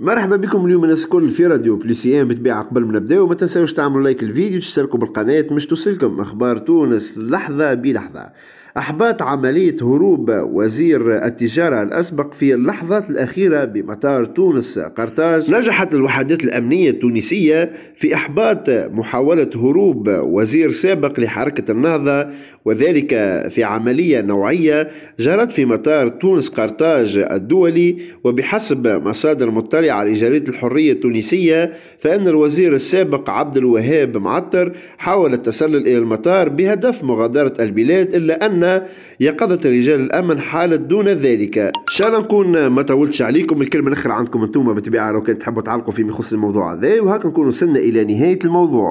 مرحبا بكم اليوم الناس الكل في راديو ام بتبيع قبل ما نبداو ما تنساوش تعملوا لايك الفيديو تشتركوا بالقناه باش توصلكم اخبار تونس لحظه بلحظه أحباط عملية هروب وزير التجارة الأسبق في اللحظات الأخيرة بمطار تونس قرطاج نجحت الوحدات الأمنية التونسية في إحباط محاولة هروب وزير سابق لحركة النهضة وذلك في عملية نوعية جرت في مطار تونس قرطاج الدولي وبحسب مصادر مطلعة لجريدة الحرية التونسية فإن الوزير السابق عبد الوهاب معطر حاول التسلل إلى المطار بهدف مغادرة البلاد إلا أن عنا يقظة رجال الأمن حالت دون ذلك إن شاء الله نكون ما طولتش عليكم الكلمة الأخيرة عندكم أنتم بالطبيعة لو كان تحبوا تعلقوا فيما يخص الموضوع هذا وهكا نكون وصلنا إلى نهاية الموضوع